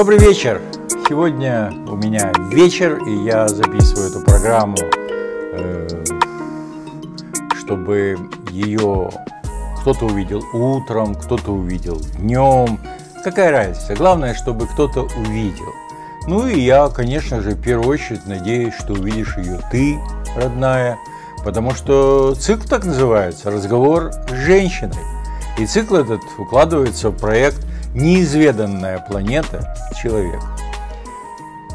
Добрый вечер! Сегодня у меня вечер, и я записываю эту программу, э, чтобы ее кто-то увидел утром, кто-то увидел днем. Какая разница? Главное, чтобы кто-то увидел. Ну и я, конечно же, в первую очередь надеюсь, что увидишь ее ты, родная, потому что цикл так называется «Разговор с женщиной». И цикл этот укладывается в проект неизведанная планета человек.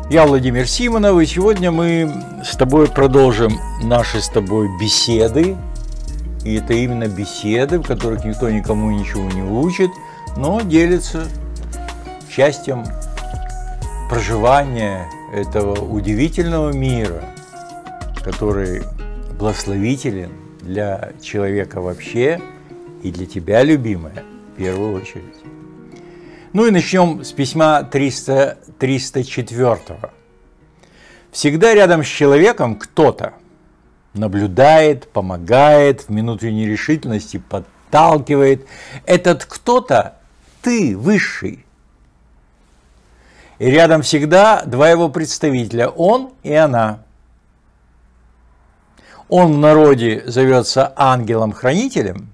Я Владимир Симонов, и сегодня мы с тобой продолжим наши с тобой беседы. И это именно беседы, в которых никто никому ничего не учит, но делится счастьем проживания этого удивительного мира, который благословителен для человека вообще и для тебя, любимая, в первую очередь. Ну и начнем с письма 300, 304. Всегда рядом с человеком кто-то наблюдает, помогает, в минуты нерешительности подталкивает. Этот кто-то ты, высший. И рядом всегда два его представителя, он и она. Он в народе зовется ангелом-хранителем,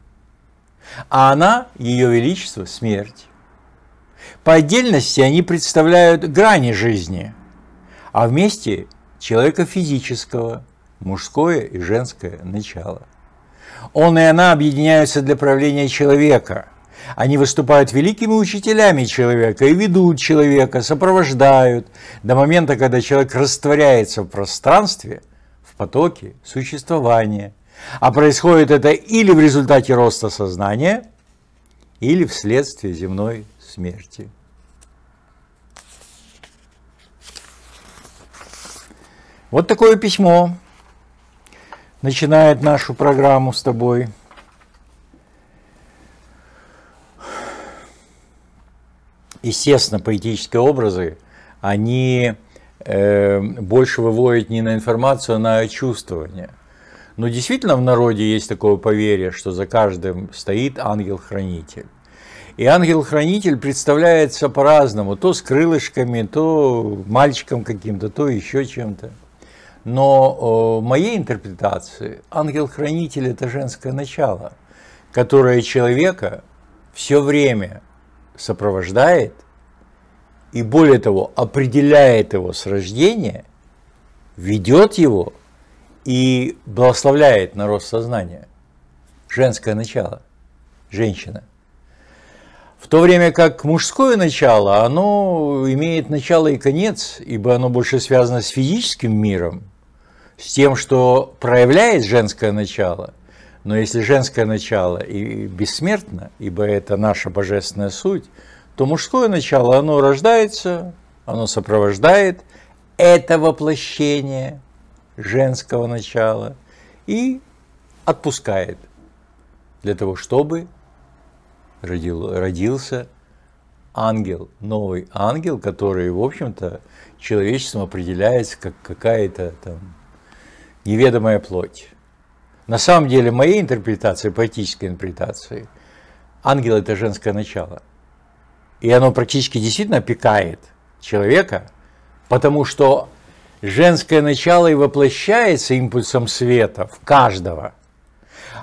а она, ее величество, смерть. По отдельности они представляют грани жизни, а вместе человека физического, мужское и женское начало. Он и она объединяются для правления человека. Они выступают великими учителями человека и ведут человека, сопровождают до момента, когда человек растворяется в пространстве, в потоке существования. А происходит это или в результате роста сознания – или вследствие земной смерти. Вот такое письмо начинает нашу программу с тобой. Естественно, поэтические образы, они э, больше выводят не на информацию, а на чувствование. Но действительно в народе есть такое поверье, что за каждым стоит ангел-хранитель. И ангел-хранитель представляется по-разному, то с крылышками, то мальчиком каким-то, то еще чем-то. Но в моей интерпретации ангел-хранитель – это женское начало, которое человека все время сопровождает и, более того, определяет его с рождения, ведет его и благословляет на рост сознания. Женское начало, женщина. В то время как мужское начало, оно имеет начало и конец, ибо оно больше связано с физическим миром, с тем, что проявляет женское начало. Но если женское начало и бессмертно, ибо это наша божественная суть, то мужское начало, оно рождается, оно сопровождает это воплощение женского начала и отпускает для того, чтобы родил, родился ангел, новый ангел, который, в общем-то, человечеством определяется как какая-то там неведомая плоть. На самом деле, моей интерпретации, поэтической интерпретации, ангел – это женское начало. И оно практически действительно опекает человека, потому что женское начало и воплощается импульсом света в каждого –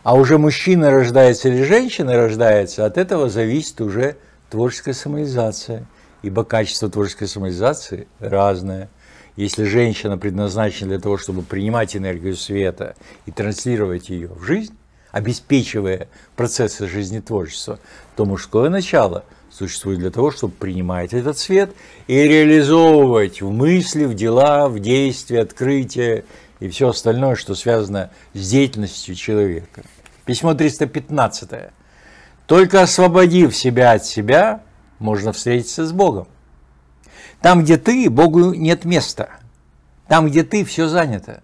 а уже мужчина рождается или женщина рождается, от этого зависит уже творческая самолизация. Ибо качество творческой самолизации разное. Если женщина предназначена для того, чтобы принимать энергию света и транслировать ее в жизнь, обеспечивая процессы жизнетворчества, то мужское начало существует для того, чтобы принимать этот свет и реализовывать в мысли, в дела, в действия, открытия и все остальное, что связано с деятельностью человека. Письмо 315. Только освободив себя от себя, можно встретиться с Богом. Там, где ты, Богу нет места. Там, где ты, все занято.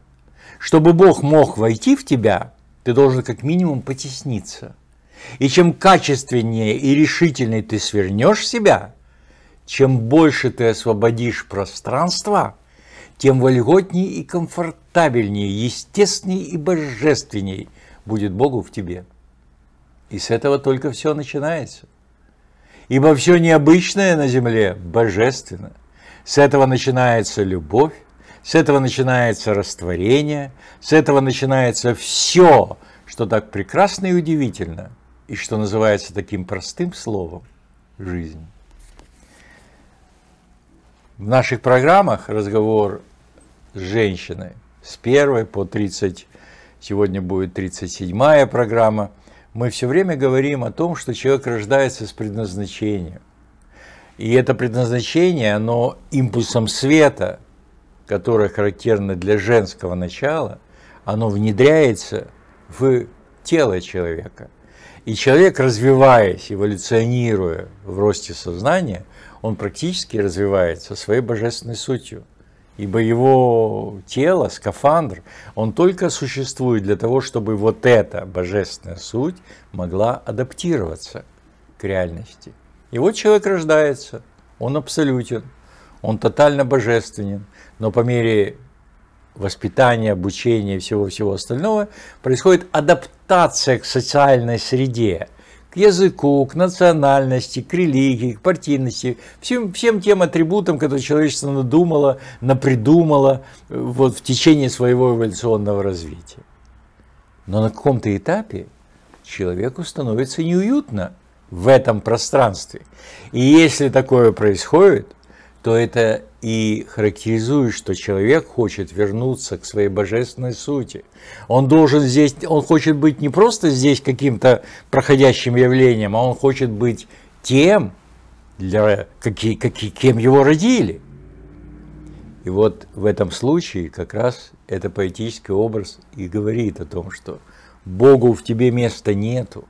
Чтобы Бог мог войти в тебя, ты должен как минимум потесниться. И чем качественнее и решительнее ты свернешь себя, чем больше ты освободишь пространство – тем вольготней и комфортабельнее, естественней и божественней будет Богу в тебе. И с этого только все начинается. Ибо все необычное на земле божественно. С этого начинается любовь, с этого начинается растворение, с этого начинается все, что так прекрасно и удивительно, и что называется таким простым словом – жизнь. В наших программах разговор с женщиной с первой по 30, сегодня будет 37-я программа, мы все время говорим о том, что человек рождается с предназначением. И это предназначение, оно импульсом света, которое характерно для женского начала, оно внедряется в тело человека. И человек, развиваясь, эволюционируя в росте сознания – он практически развивается своей божественной сутью. Ибо его тело, скафандр, он только существует для того, чтобы вот эта божественная суть могла адаптироваться к реальности. И вот человек рождается, он абсолютен, он тотально божественен, но по мере воспитания, обучения и всего-всего остального происходит адаптация к социальной среде – к языку, к национальности, к религии, к партийности, всем, всем тем атрибутам, которые человечество надумало, напридумало э, вот, в течение своего эволюционного развития. Но на каком-то этапе человеку становится неуютно в этом пространстве. И если такое происходит, то это и характеризует, что человек хочет вернуться к своей божественной сути. Он должен здесь, он хочет быть не просто здесь каким-то проходящим явлением, а он хочет быть тем, для, какие, какие, кем его родили. И вот в этом случае как раз это поэтический образ и говорит о том, что Богу в тебе места нету.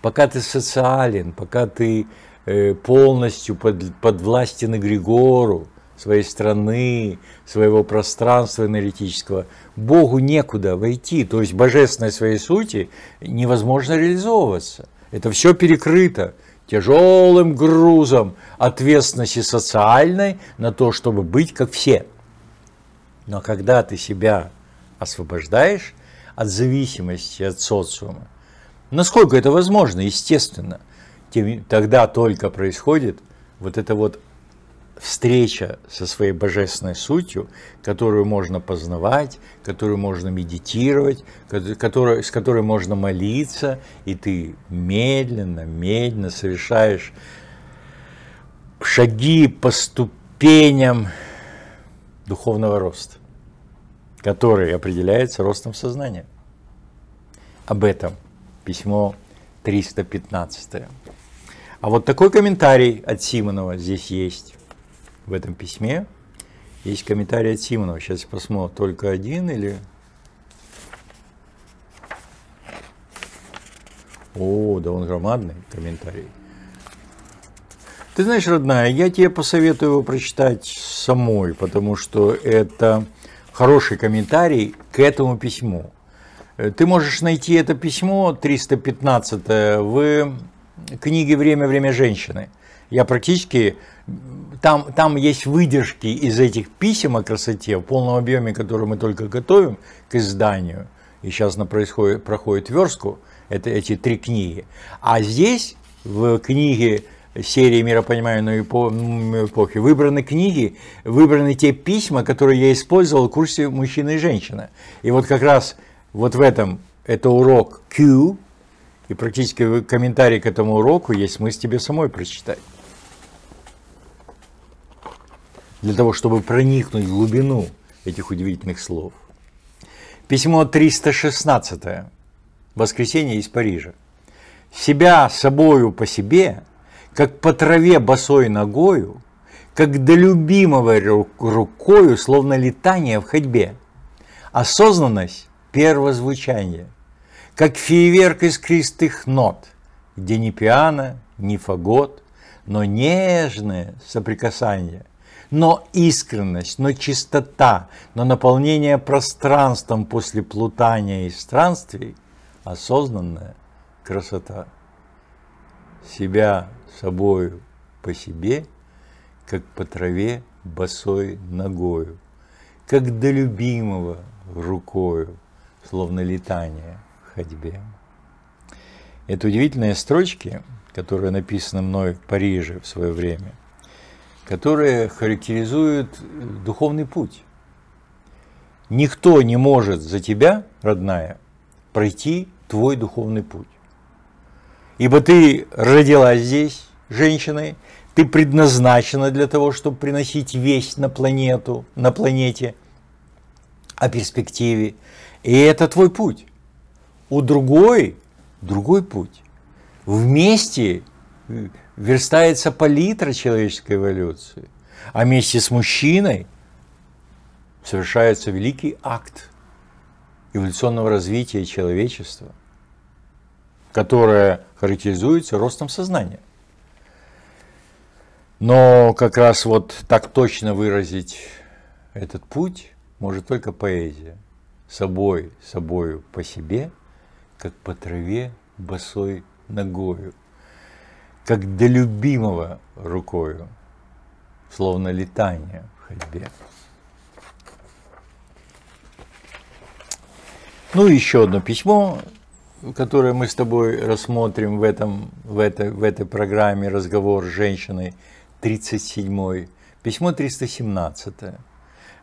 Пока ты социален, пока ты э, полностью под, подвластен Григору, своей страны, своего пространства аналитического. Богу некуда войти, то есть божественной своей сути невозможно реализовываться. Это все перекрыто тяжелым грузом ответственности социальной на то, чтобы быть как все. Но когда ты себя освобождаешь от зависимости от социума, насколько это возможно, естественно, тогда только происходит вот это вот встреча со своей божественной сутью, которую можно познавать, которую можно медитировать, которая, с которой можно молиться, и ты медленно, медленно совершаешь шаги по ступеням духовного роста, который определяется ростом сознания. Об этом письмо 315. А вот такой комментарий от Симонова здесь есть в этом письме. Есть комментарий от Симонова. Сейчас посмотрим, только один или... О, да он громадный комментарий. Ты знаешь, родная, я тебе посоветую его прочитать самой, потому что это хороший комментарий к этому письму. Э, ты можешь найти это письмо 315 в книге «Время, время женщины». Я практически там, там есть выдержки из этих писем о красоте в полном объеме, которые мы только готовим к изданию. И сейчас она происходит, проходит верстку, это эти три книги. А здесь, в книге серии «Миропонимание новой эпохи» выбраны книги, выбраны те письма, которые я использовал в курсе «Мужчина и женщина». И вот как раз вот в этом, это урок Q, и практически комментарий к этому уроку есть смысл тебе самой прочитать. для того, чтобы проникнуть в глубину этих удивительных слов. Письмо 316. Воскресенье из Парижа. «Себя собою по себе, как по траве босой ногою, как до любимого рукою, словно летание в ходьбе. Осознанность – первозвучание, как фейерверк искристых нот, где ни пиано, ни фагот, но нежное соприкасание – но искренность, но чистота, но наполнение пространством после плутания и странствий – осознанная красота. Себя собою по себе, как по траве босой ногою, как до любимого рукою, словно летание в ходьбе. Это удивительные строчки, которые написаны мной в Париже в свое время – которые характеризуют э, духовный путь. Никто не может за тебя, родная, пройти твой духовный путь. Ибо ты родилась здесь женщиной, ты предназначена для того, чтобы приносить весть на планету, на планете о перспективе. И это твой путь. У другой другой путь. Вместе э, верстается палитра человеческой эволюции, а вместе с мужчиной совершается великий акт эволюционного развития человечества, которое характеризуется ростом сознания. Но как раз вот так точно выразить этот путь может только поэзия. Собой, собою по себе, как по траве босой ногою как до любимого рукою, словно летание в ходьбе. Ну, еще одно письмо, которое мы с тобой рассмотрим в, этом, в, этой, в этой программе «Разговор с женщиной» 37 письмо 317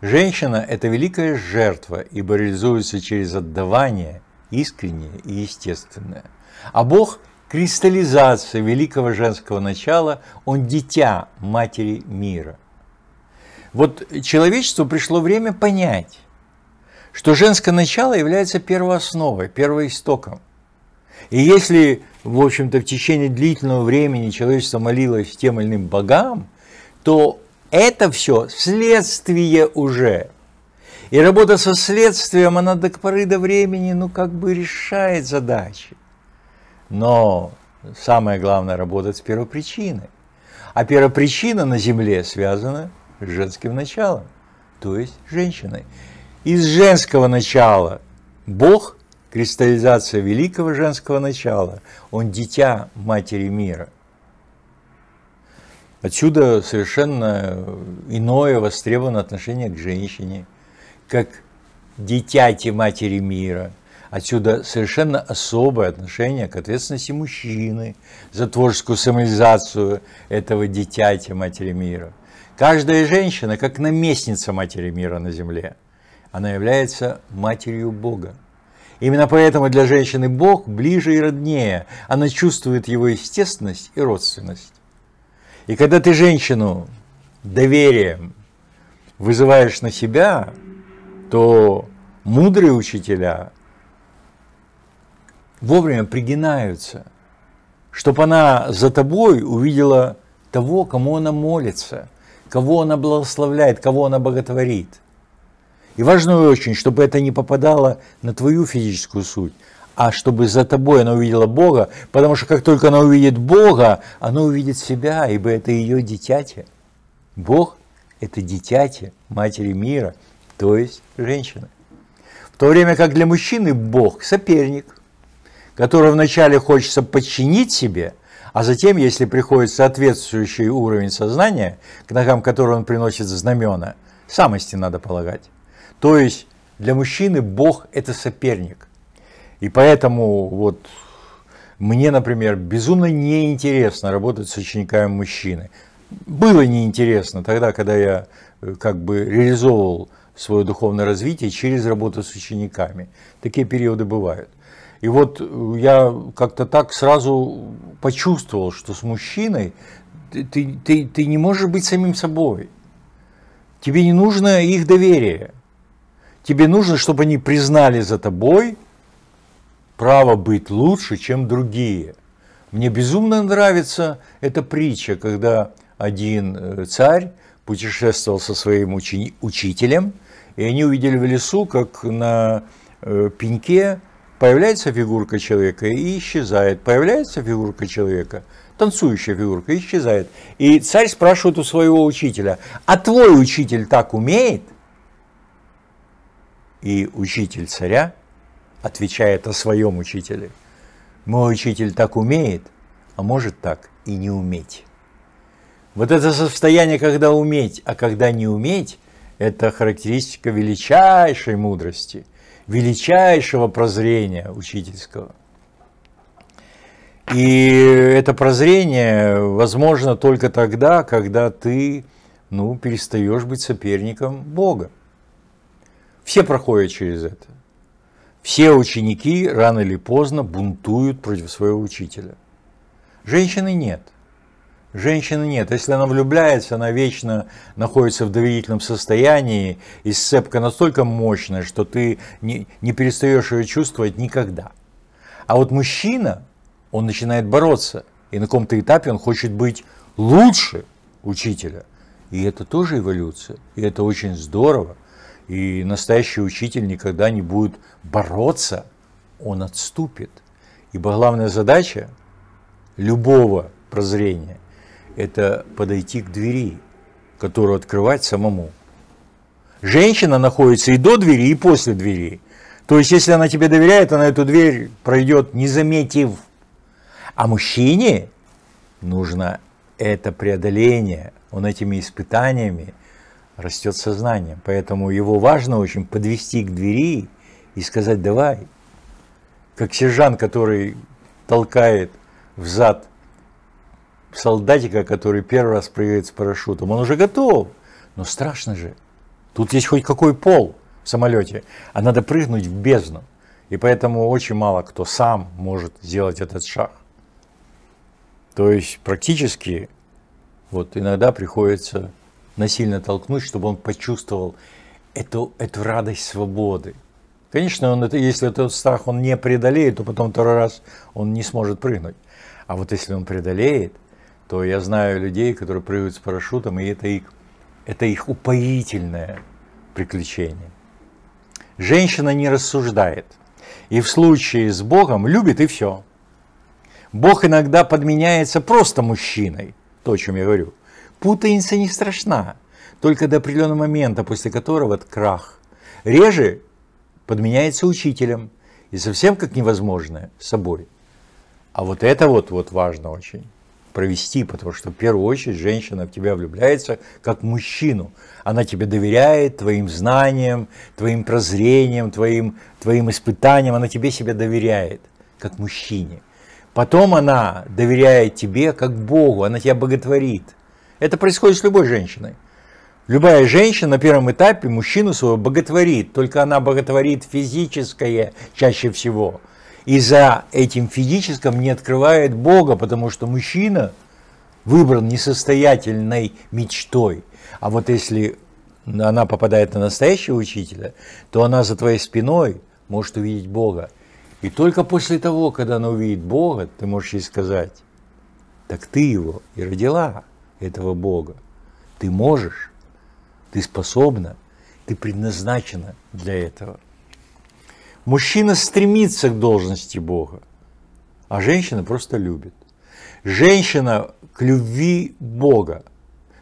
Женщина – это великая жертва, ибо реализуется через отдавание, искреннее и естественное. А Бог кристаллизация великого женского начала, он дитя матери мира. Вот человечеству пришло время понять, что женское начало является первоосновой, первоистоком. И если, в общем-то, в течение длительного времени человечество молилось тем или иным богам, то это все следствие уже. И работа со следствием, она до поры до времени, ну, как бы решает задачи. Но самое главное работать с первопричиной. А первопричина на земле связана с женским началом, то есть женщиной. Из женского начала Бог – кристаллизация великого женского начала. Он – дитя матери мира. Отсюда совершенно иное востребовано отношение к женщине, как дитяти матери мира – Отсюда совершенно особое отношение к ответственности мужчины за творческую самолизацию этого дитяти матери мира. Каждая женщина, как наместница матери мира на земле, она является матерью Бога. Именно поэтому для женщины Бог ближе и роднее. Она чувствует его естественность и родственность. И когда ты женщину доверием вызываешь на себя, то мудрые учителя вовремя пригинаются, чтобы она за тобой увидела того, кому она молится, кого она благословляет, кого она боготворит. И важно очень, чтобы это не попадало на твою физическую суть, а чтобы за тобой она увидела Бога, потому что как только она увидит Бога, она увидит себя, ибо это ее дитяти. Бог – это дитяти матери мира, то есть женщины. В то время как для мужчины Бог – соперник, которую вначале хочется подчинить себе, а затем, если приходит соответствующий уровень сознания, к ногам которого он приносит знамена, самости надо полагать. То есть для мужчины Бог – это соперник. И поэтому вот мне, например, безумно неинтересно работать с учениками мужчины. Было неинтересно тогда, когда я э, как бы реализовывал свое духовное развитие через работу с учениками. Такие периоды бывают. И вот э, я как-то так сразу почувствовал, что с мужчиной ты, ты, ты, не можешь быть самим собой. Тебе не нужно их доверие. Тебе нужно, чтобы они признали за тобой право быть лучше, чем другие. Мне безумно нравится эта притча, когда один э, царь путешествовал со своим учени- учителем, и они увидели в лесу, как на э, пеньке Появляется фигурка человека и исчезает. Появляется фигурка человека, танцующая фигурка, исчезает. И царь спрашивает у своего учителя, а твой учитель так умеет? И учитель царя отвечает о своем учителе. Мой учитель так умеет, а может так и не уметь. Вот это состояние, когда уметь, а когда не уметь, это характеристика величайшей мудрости – величайшего прозрения учительского. И это прозрение возможно только тогда, когда ты ну, перестаешь быть соперником Бога. Все проходят через это. Все ученики рано или поздно бунтуют против своего учителя. Женщины нет – Женщины нет. Если она влюбляется, она вечно находится в доверительном состоянии, и сцепка настолько мощная, что ты не, не перестаешь ее чувствовать никогда. А вот мужчина, он начинает бороться, и на каком-то этапе он хочет быть лучше учителя. И это тоже эволюция, и это очень здорово. И настоящий учитель никогда не будет бороться, он отступит. Ибо главная задача любого прозрения – это подойти к двери, которую открывать самому. Женщина находится и до двери, и после двери. То есть, если она тебе доверяет, она эту дверь пройдет, не заметив. А мужчине нужно это преодоление, он этими испытаниями растет сознание. Поэтому его важно очень подвести к двери и сказать «давай». Как сержант, который толкает в зад солдатика, который первый раз прыгает с парашютом. Он уже готов, но страшно же. Тут есть хоть какой пол в самолете, а надо прыгнуть в бездну. И поэтому очень мало кто сам может сделать этот шаг. То есть практически вот иногда приходится насильно толкнуть, чтобы он почувствовал эту, эту радость свободы. Конечно, он это, если этот страх он не преодолеет, то потом второй раз он не сможет прыгнуть. А вот если он преодолеет – то я знаю людей, которые прыгают с парашютом, и это их, это их упоительное приключение. Женщина не рассуждает. И в случае с Богом любит и все. Бог иногда подменяется просто мужчиной, то, о чем я говорю. Путаница не страшна, только до определенного момента, после которого вот крах. Реже подменяется учителем, и совсем как невозможное собой. А вот это вот, вот важно очень провести, потому что в первую очередь женщина в тебя влюбляется как мужчину. Она тебе доверяет твоим знаниям, твоим прозрениям, твоим, твоим испытаниям, она тебе себя доверяет, как мужчине. Потом она доверяет тебе как Богу, она тебя боготворит. Это происходит с любой женщиной. Любая женщина на первом этапе мужчину своего боготворит, только она боготворит физическое чаще всего – и за этим физическим не открывает Бога, потому что мужчина выбран несостоятельной мечтой. А вот если она попадает на настоящего учителя, то она за твоей спиной может увидеть Бога. И только после того, когда она увидит Бога, ты можешь ей сказать, так ты его и родила, этого Бога. Ты можешь, ты способна, ты предназначена для этого. Мужчина стремится к должности Бога, а женщина просто любит. Женщина к любви Бога.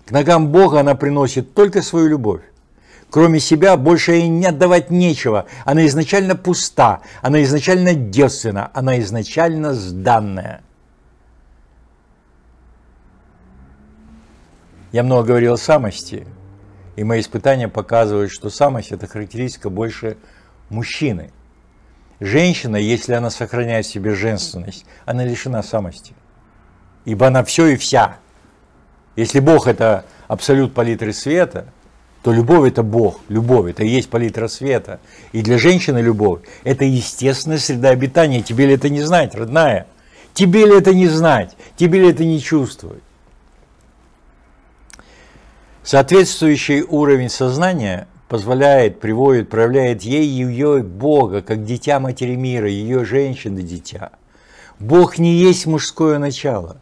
К ногам Бога она приносит только свою любовь. Кроме себя больше ей не отдавать нечего. Она изначально пуста, она изначально девственна, она изначально сданная. Я много говорил о самости, и мои испытания показывают, что самость – это характеристика больше мужчины. Женщина, если она сохраняет в себе женственность, она лишена самости. Ибо она все и вся. Если Бог – это абсолют палитры света, то любовь – это Бог, любовь – это и есть палитра света. И для женщины любовь – это естественная среда обитания. Тебе ли это не знать, родная? Тебе ли это не знать? Тебе ли это не чувствовать? Соответствующий уровень сознания позволяет, приводит, проявляет ей ее Бога, как дитя матери мира, ее женщины дитя. Бог не есть мужское начало.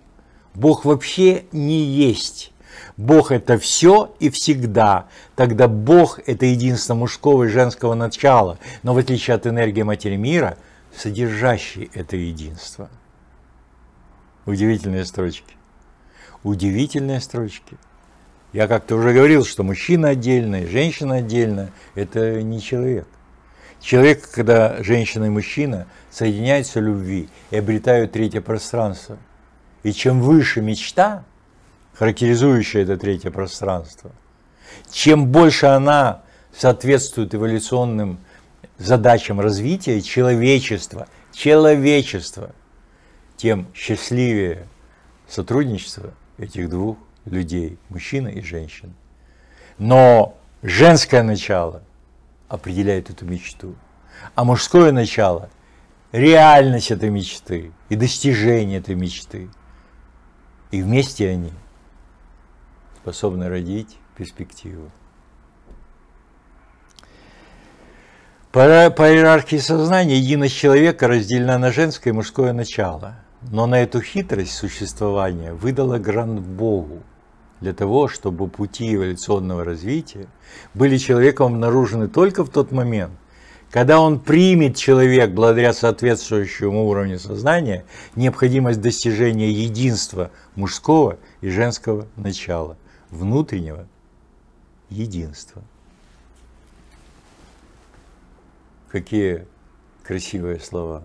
Бог вообще не есть. Бог – это все и всегда. Тогда Бог – это единство мужского и женского начала, но в отличие от энергии Матери Мира, содержащей это единство. Удивительные строчки. Удивительные строчки. Я как-то уже говорил, что мужчина отдельно женщина отдельно – это не человек. Человек, когда женщина и мужчина соединяются в любви и обретают третье пространство. И чем выше мечта, характеризующая это третье пространство, чем больше она соответствует эволюционным задачам развития человечества, человечества, тем счастливее сотрудничество этих двух людей, мужчин и женщин, Но женское начало определяет эту мечту, а мужское начало – реальность этой мечты и достижение этой мечты. И вместе они способны родить перспективу. По, по иерархии сознания единость человека разделена на женское и мужское начало. Но на эту хитрость существования выдала грант Богу – для того, чтобы пути эволюционного развития были человеком обнаружены только в тот момент, когда он примет человек благодаря соответствующему уровню сознания необходимость достижения единства мужского и женского начала, внутреннего единства. Какие красивые слова.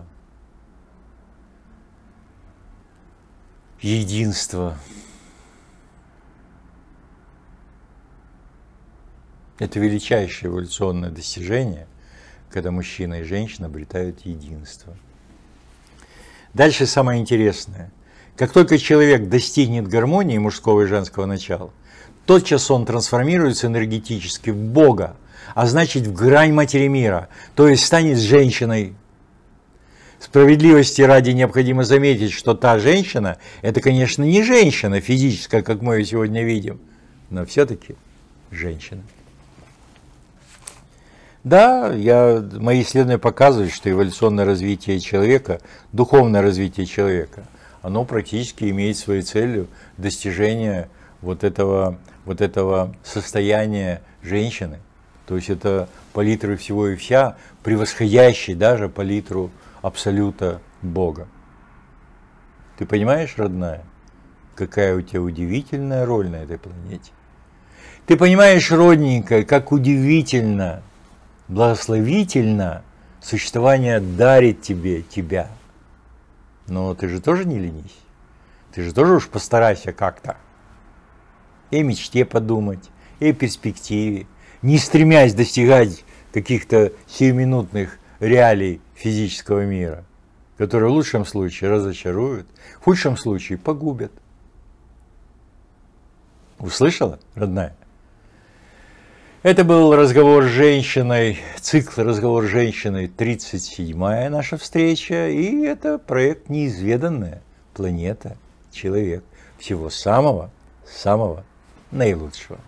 Единство. Это величайшее эволюционное достижение, когда мужчина и женщина обретают единство. Дальше самое интересное. Как только человек достигнет гармонии мужского и женского начала, тотчас он трансформируется энергетически в Бога, а значит в грань матери мира, то есть станет женщиной. Справедливости ради необходимо заметить, что та женщина, это, конечно, не женщина физическая, как мы ее сегодня видим, но все-таки женщина. Да, я, мои исследования показывают, что эволюционное развитие человека, духовное развитие человека, оно практически имеет своей целью достижение вот этого, вот этого состояния женщины. То есть это палитры всего и вся, превосходящий даже палитру абсолюта Бога. Ты понимаешь, родная, какая у тебя удивительная роль на этой планете? Ты понимаешь, родненькая, как удивительно благословительно существование дарит тебе тебя. Но ты же тоже не ленись. Ты же тоже уж постарайся как-то. И мечте подумать, и перспективе. Не стремясь достигать каких-то сиюминутных реалий физического мира, которые в лучшем случае разочаруют, в худшем случае погубят. Услышала, родная? Это был разговор с женщиной, цикл «Разговор с женщиной», 37-я наша встреча, и это проект «Неизведанная планета, человек». Всего самого, самого наилучшего.